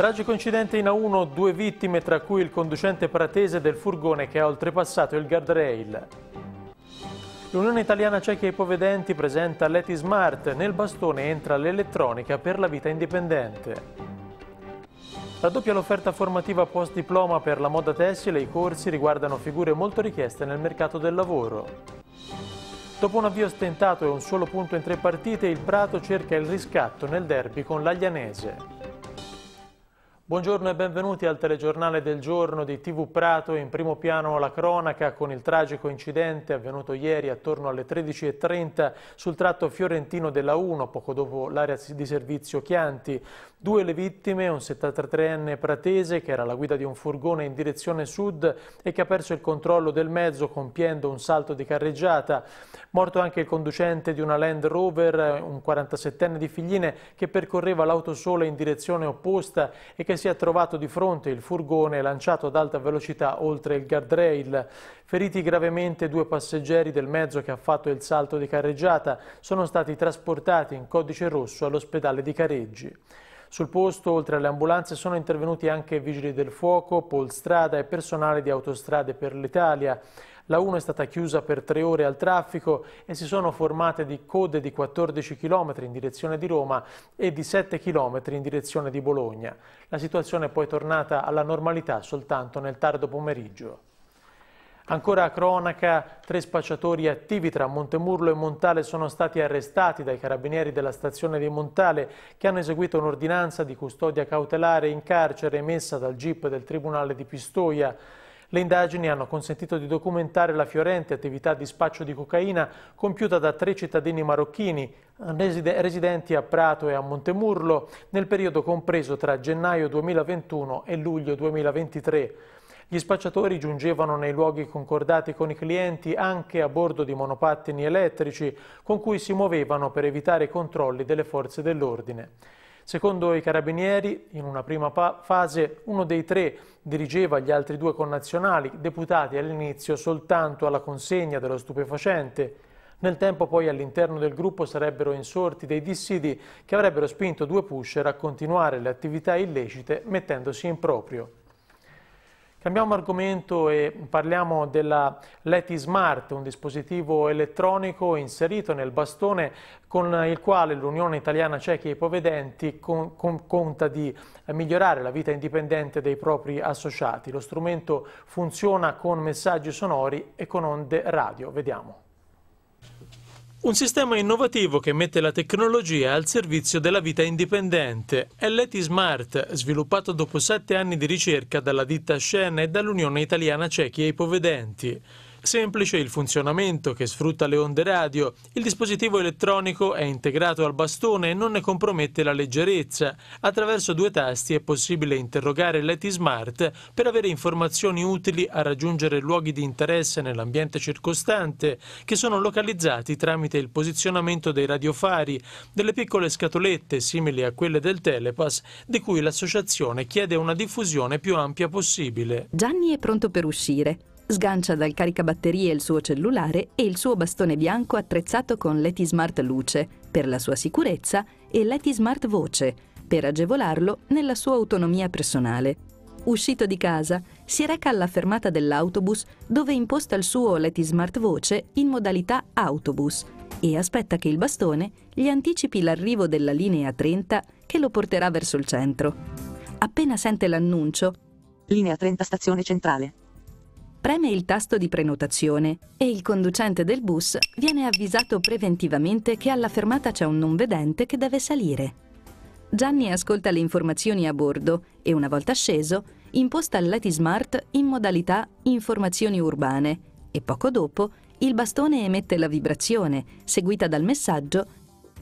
Tragico incidente in A1, due vittime tra cui il conducente pratese del furgone che ha oltrepassato il guardrail. L'Unione Italiana Ciechi e Povedenti presenta Leti Smart, nel bastone entra l'elettronica per la vita indipendente. Raddoppia l'offerta formativa post diploma per la moda tessile e i corsi riguardano figure molto richieste nel mercato del lavoro. Dopo un avvio stentato e un solo punto in tre partite, il Prato cerca il riscatto nel derby con l'Aglianese. Buongiorno e benvenuti al telegiornale del giorno di TV Prato, in primo piano la cronaca con il tragico incidente avvenuto ieri attorno alle 13.30 sul tratto fiorentino della 1, poco dopo l'area di servizio Chianti. Due le vittime, un 73enne pratese che era alla guida di un furgone in direzione sud e che ha perso il controllo del mezzo compiendo un salto di carreggiata. Morto anche il conducente di una Land Rover, un 47enne di Figline che percorreva l'autosole in direzione opposta e che si è trovato di fronte il furgone lanciato ad alta velocità oltre il guardrail. Feriti gravemente due passeggeri del mezzo che ha fatto il salto di carreggiata sono stati trasportati in codice rosso all'ospedale di Careggi. Sul posto, oltre alle ambulanze, sono intervenuti anche vigili del fuoco, polstrada e personale di autostrade per l'Italia. La 1 è stata chiusa per tre ore al traffico e si sono formate di code di 14 km in direzione di Roma e di 7 km in direzione di Bologna. La situazione è poi tornata alla normalità soltanto nel tardo pomeriggio. Ancora a cronaca, tre spacciatori attivi tra Montemurlo e Montale sono stati arrestati dai carabinieri della stazione di Montale che hanno eseguito un'ordinanza di custodia cautelare in carcere emessa dal GIP del Tribunale di Pistoia. Le indagini hanno consentito di documentare la fiorente attività di spaccio di cocaina compiuta da tre cittadini marocchini residenti a Prato e a Montemurlo nel periodo compreso tra gennaio 2021 e luglio 2023. Gli spacciatori giungevano nei luoghi concordati con i clienti anche a bordo di monopattini elettrici con cui si muovevano per evitare i controlli delle forze dell'ordine. Secondo i carabinieri, in una prima fase uno dei tre dirigeva gli altri due connazionali, deputati all'inizio soltanto alla consegna dello stupefacente. Nel tempo poi all'interno del gruppo sarebbero insorti dei dissidi che avrebbero spinto due pusher a continuare le attività illecite mettendosi in proprio. Cambiamo argomento e parliamo della Leti Smart, un dispositivo elettronico inserito nel bastone con il quale l'Unione Italiana Ciechi e Ipovedenti con, con, conta di migliorare la vita indipendente dei propri associati. Lo strumento funziona con messaggi sonori e con onde radio. Vediamo. Un sistema innovativo che mette la tecnologia al servizio della vita indipendente. È l'ETI Smart, sviluppato dopo sette anni di ricerca dalla ditta Shen e dall'Unione Italiana Cechi e Ipovedenti. Semplice il funzionamento che sfrutta le onde radio, il dispositivo elettronico è integrato al bastone e non ne compromette la leggerezza. Attraverso due tasti è possibile interrogare l'ETI Smart per avere informazioni utili a raggiungere luoghi di interesse nell'ambiente circostante, che sono localizzati tramite il posizionamento dei radiofari, delle piccole scatolette simili a quelle del Telepass, di cui l'associazione chiede una diffusione più ampia possibile. Gianni è pronto per uscire sgancia dal caricabatterie il suo cellulare e il suo bastone bianco attrezzato con Leti Smart Luce per la sua sicurezza e Leti Smart Voce per agevolarlo nella sua autonomia personale. Uscito di casa, si reca alla fermata dell'autobus dove imposta il suo Leti Smart Voce in modalità autobus e aspetta che il bastone gli anticipi l'arrivo della linea 30 che lo porterà verso il centro. Appena sente l'annuncio, Linea 30 stazione centrale preme il tasto di prenotazione e il conducente del bus viene avvisato preventivamente che alla fermata c'è un non vedente che deve salire. Gianni ascolta le informazioni a bordo e una volta sceso imposta il Leti Smart in modalità informazioni urbane e poco dopo il bastone emette la vibrazione, seguita dal messaggio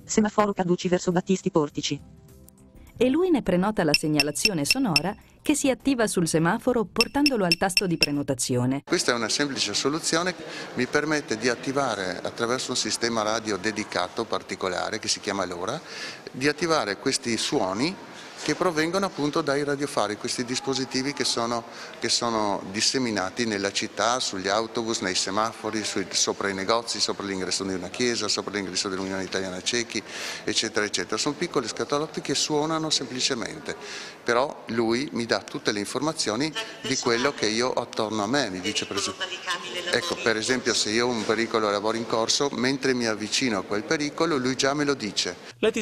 Semaforo caduci verso Battisti Portici. E lui ne prenota la segnalazione sonora che si attiva sul semaforo portandolo al tasto di prenotazione. Questa è una semplice soluzione che mi permette di attivare attraverso un sistema radio dedicato particolare che si chiama l'ora, di attivare questi suoni che provengono appunto dai radiofari, questi dispositivi che sono, che sono disseminati nella città, sugli autobus, nei semafori, sui, sopra i negozi, sopra l'ingresso di una chiesa, sopra l'ingresso dell'Unione Italiana Ciechi, eccetera, eccetera. Sono piccole scatolotti che suonano semplicemente, però lui mi dà tutte le informazioni di quello che io ho attorno a me, mi dice per esempio, ecco, per esempio se io ho un pericolo e lavoro in corso, mentre mi avvicino a quel pericolo lui già me lo dice.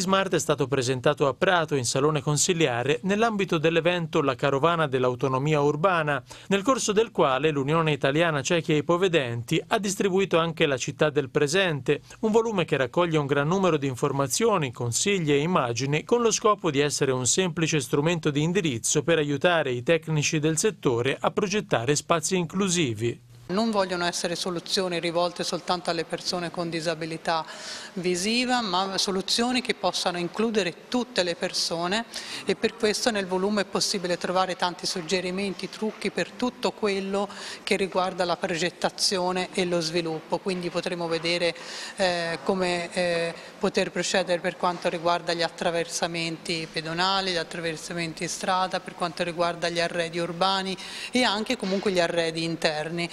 Smart è stato presentato a Prato in Salone Consiglio ausiliare nell'ambito dell'evento La Carovana dell'Autonomia Urbana, nel corso del quale l'Unione Italiana Ciechi e Ipovedenti ha distribuito anche La Città del Presente, un volume che raccoglie un gran numero di informazioni, consigli e immagini con lo scopo di essere un semplice strumento di indirizzo per aiutare i tecnici del settore a progettare spazi inclusivi. Non vogliono essere soluzioni rivolte soltanto alle persone con disabilità visiva, ma soluzioni che possano includere tutte le persone e per questo nel volume è possibile trovare tanti suggerimenti, trucchi per tutto quello che riguarda la progettazione e lo sviluppo, quindi potremo vedere eh, come eh, poter procedere per quanto riguarda gli attraversamenti pedonali, gli attraversamenti in strada, per quanto riguarda gli arredi urbani e anche comunque gli arredi interni.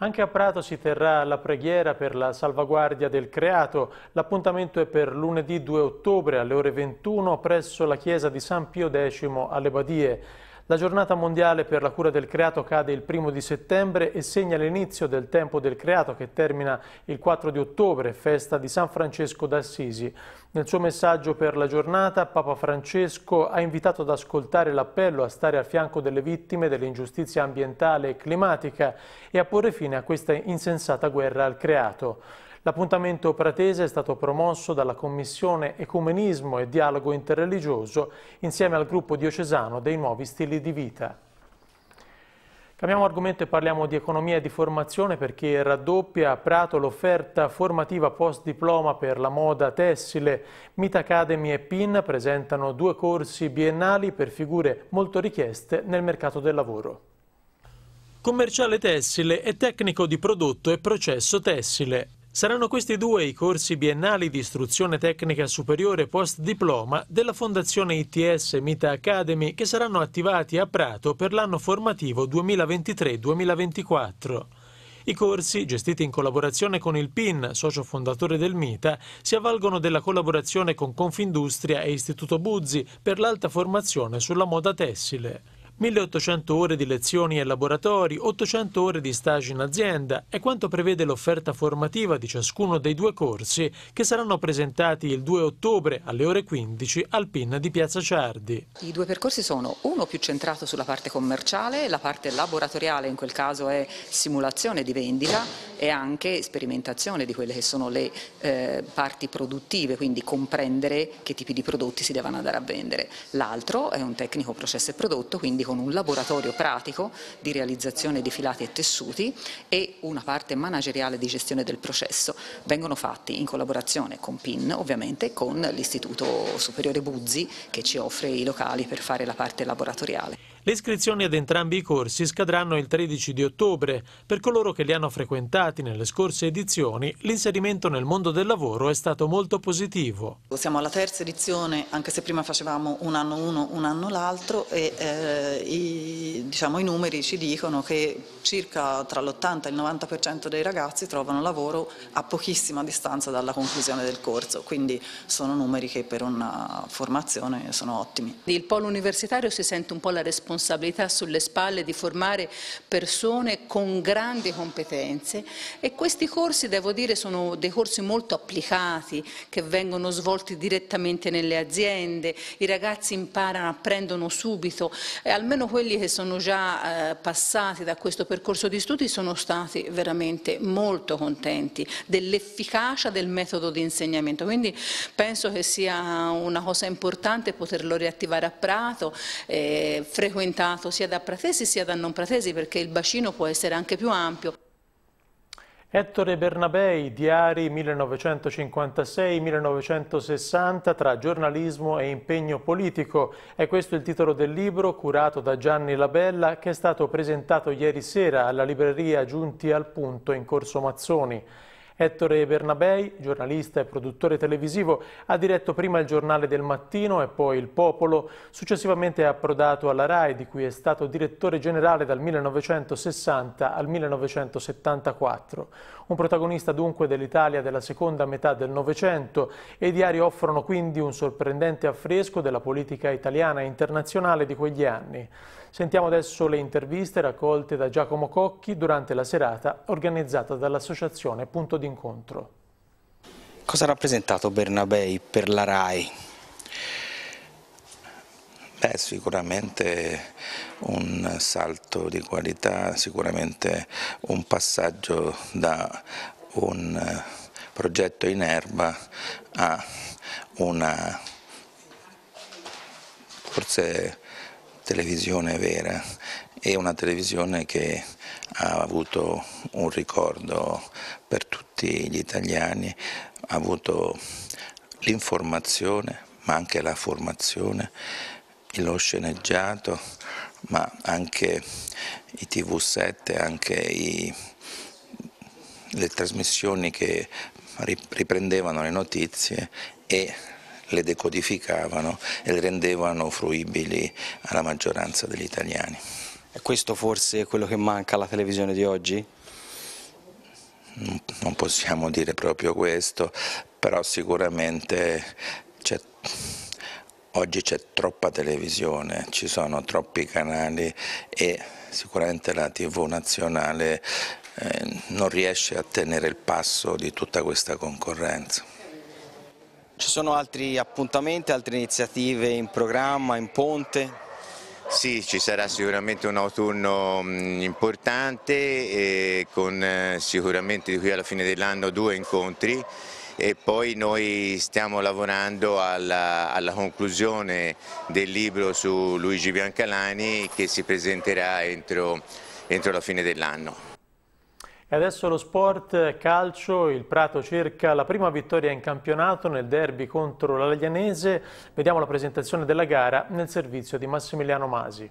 Anche a Prato si terrà la preghiera per la salvaguardia del creato. L'appuntamento è per lunedì 2 ottobre alle ore 21 presso la chiesa di San Pio X alle Badie. La giornata mondiale per la cura del creato cade il primo di settembre e segna l'inizio del tempo del creato che termina il 4 di ottobre, festa di San Francesco d'Assisi. Nel suo messaggio per la giornata, Papa Francesco ha invitato ad ascoltare l'appello a stare al fianco delle vittime dell'ingiustizia ambientale e climatica e a porre fine a questa insensata guerra al creato. L'appuntamento pratese è stato promosso dalla Commissione Ecumenismo e Dialogo Interreligioso insieme al gruppo diocesano dei nuovi stili di vita. Cambiamo argomento e parliamo di economia e di formazione perché raddoppia a Prato l'offerta formativa post diploma per la moda tessile. Meet Academy e PIN presentano due corsi biennali per figure molto richieste nel mercato del lavoro. Commerciale tessile e tecnico di prodotto e processo tessile. Saranno questi due i corsi biennali di istruzione tecnica superiore post diploma della Fondazione ITS Mita Academy che saranno attivati a Prato per l'anno formativo 2023-2024. I corsi, gestiti in collaborazione con il PIN, socio fondatore del MITA, si avvalgono della collaborazione con Confindustria e Istituto Buzzi per l'alta formazione sulla moda tessile. 1800 ore di lezioni e laboratori, 800 ore di stage in azienda è quanto prevede l'offerta formativa di ciascuno dei due corsi che saranno presentati il 2 ottobre alle ore 15 al PIN di Piazza Ciardi. I due percorsi sono uno più centrato sulla parte commerciale, la parte laboratoriale in quel caso è simulazione di vendita e anche sperimentazione di quelle che sono le eh, parti produttive, quindi comprendere che tipi di prodotti si devono andare a vendere. L'altro è un tecnico processo e prodotto, quindi con un laboratorio pratico di realizzazione di filati e tessuti e una parte manageriale di gestione del processo. Vengono fatti in collaborazione con PIN, ovviamente, con l'Istituto Superiore Buzzi che ci offre i locali per fare la parte laboratoriale. Le iscrizioni ad entrambi i corsi scadranno il 13 di ottobre. Per coloro che li hanno frequentati nelle scorse edizioni, l'inserimento nel mondo del lavoro è stato molto positivo. Siamo alla terza edizione, anche se prima facevamo un anno uno, un anno l'altro e eh, eh, i, diciamo, i, numeri ci dicono che circa tra l'80 e il 90% dei ragazzi trovano lavoro a pochissima distanza dalla conclusione del corso, quindi sono numeri che per una formazione sono ottimi. Il polo universitario si sente un po' la responsabilità sulle spalle di formare persone con grandi competenze e questi corsi devo dire sono dei corsi molto applicati che vengono svolti direttamente nelle aziende, i ragazzi imparano, apprendono subito, e al almeno quelli che sono già eh, passati da questo percorso di studi sono stati veramente molto contenti dell'efficacia del metodo di insegnamento, quindi penso che sia una cosa importante poterlo riattivare a Prato, eh, frequentato sia da pratesi sia da non pratesi perché il bacino può essere anche più ampio. Ettore Bernabei, diari 1956-1960 tra giornalismo e impegno politico. È questo il titolo del libro curato da Gianni Labella che è stato presentato ieri sera alla libreria Giunti al Punto in Corso Mazzoni. Ettore Bernabei, giornalista e produttore televisivo, ha diretto prima il giornale del mattino e poi Il Popolo, successivamente è approdato alla RAI di cui è stato direttore generale dal 1960 al 1974. Un protagonista dunque dell'Italia della seconda metà del Novecento e i diari offrono quindi un sorprendente affresco della politica italiana e internazionale di quegli anni. Sentiamo adesso le interviste raccolte da Giacomo Cocchi durante la serata organizzata dall'associazione Punto d'Incontro. Cosa ha rappresentato Bernabei per la RAI? Beh, sicuramente un salto di qualità, sicuramente un passaggio da un progetto in erba a una forse televisione vera e una televisione che ha avuto un ricordo per tutti gli italiani, ha avuto l'informazione ma anche la formazione, lo sceneggiato ma anche i tv7, anche i, le trasmissioni che riprendevano le notizie e le decodificavano e le rendevano fruibili alla maggioranza degli italiani. E questo forse è quello che manca alla televisione di oggi? Non possiamo dire proprio questo, però sicuramente oggi c'è troppa televisione, ci sono troppi canali e sicuramente la TV nazionale eh, non riesce a tenere il passo di tutta questa concorrenza. Ci sono altri appuntamenti, altre iniziative in programma, in ponte? Sì, ci sarà sicuramente un autunno mm, importante con eh, sicuramente di qui alla fine dell'anno due incontri e poi noi stiamo lavorando alla, alla, conclusione del libro su Luigi Biancalani che si presenterà entro, entro la fine dell'anno. E adesso lo sport calcio, il Prato cerca la prima vittoria in campionato nel derby contro l'Alianese. Vediamo la presentazione della gara nel servizio di Massimiliano Masi.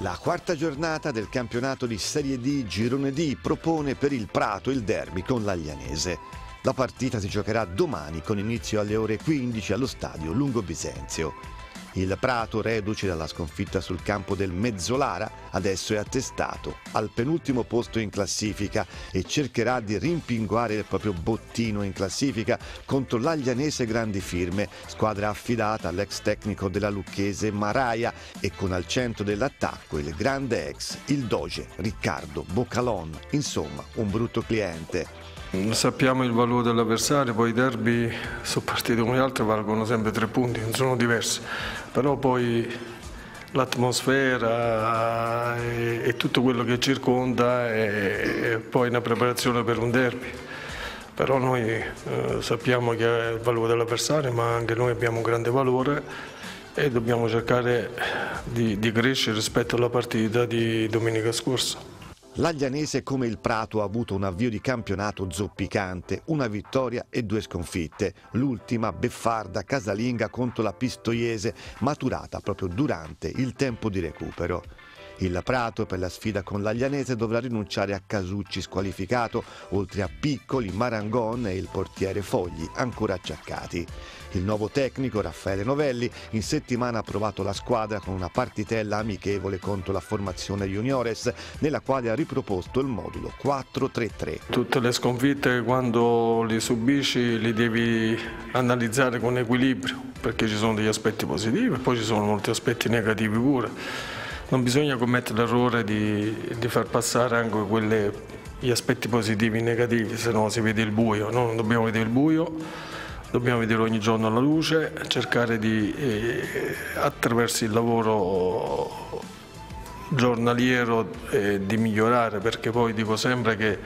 La quarta giornata del campionato di Serie D Girone D propone per il Prato il derby con l'Alianese. La partita si giocherà domani con inizio alle ore 15 allo stadio Lungo Bisenzio. Il Prato, reduce dalla sconfitta sul campo del Mezzolara, adesso è attestato al penultimo posto in classifica e cercherà di rimpinguare il proprio bottino in classifica contro l'Aglianese Grandi Firme, squadra affidata all'ex tecnico della Lucchese Maraia e con al centro dell'attacco il grande ex, il doge Riccardo Boccalon, insomma un brutto cliente. Sappiamo il valore dell'avversario, poi i derby su partite come le altre valgono sempre tre punti, non sono diversi, però poi l'atmosfera e, e, tutto quello che circonda è, è, poi una preparazione per un derby. Però noi eh, sappiamo che è il valore dell'avversario, ma anche noi abbiamo un grande valore e dobbiamo cercare di, di crescere rispetto alla partita di domenica scorsa. L'Aglianese come il Prato ha avuto un avvio di campionato zoppicante, una vittoria e due sconfitte, l'ultima beffarda casalinga contro la Pistoiese maturata proprio durante il tempo di recupero. Il Prato per la sfida con l'Aglianese dovrà rinunciare a Casucci squalificato, oltre a Piccoli, Marangon e il portiere Fogli ancora acciaccati. Il nuovo tecnico Raffaele Novelli in settimana ha provato la squadra con una partitella amichevole contro la formazione juniores nella quale ha riproposto il modulo 4-3-3. Tutte le sconfitte quando le subisci le devi analizzare con equilibrio perché ci sono degli aspetti positivi e poi ci sono molti aspetti negativi pure. Non bisogna commettere l'errore di, di far passare anche quelle gli aspetti positivi e negativi, se no si vede il buio, no? non dobbiamo vedere il buio dobbiamo vedere ogni giorno la luce, cercare di, eh, attraverso il lavoro giornaliero, eh, di migliorare, perché poi dico sempre che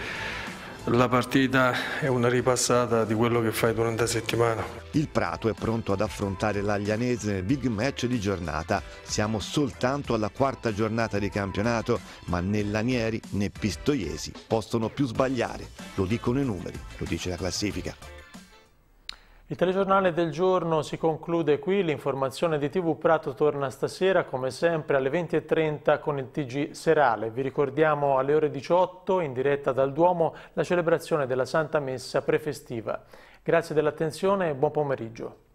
la partita è una ripassata di quello che fai durante la settimana. Il Prato è pronto ad affrontare l'Aglianese nel big match di giornata. Siamo soltanto alla quarta giornata di campionato, ma né Lanieri né Pistoiesi possono più sbagliare. Lo dicono i numeri, lo dice la classifica. Il telegiornale del giorno si conclude qui, l'informazione di TV Prato torna stasera come sempre alle 20.30 con il TG serale. Vi ricordiamo alle ore 18 in diretta dal Duomo la celebrazione della Santa Messa prefestiva. Grazie dell'attenzione e buon pomeriggio.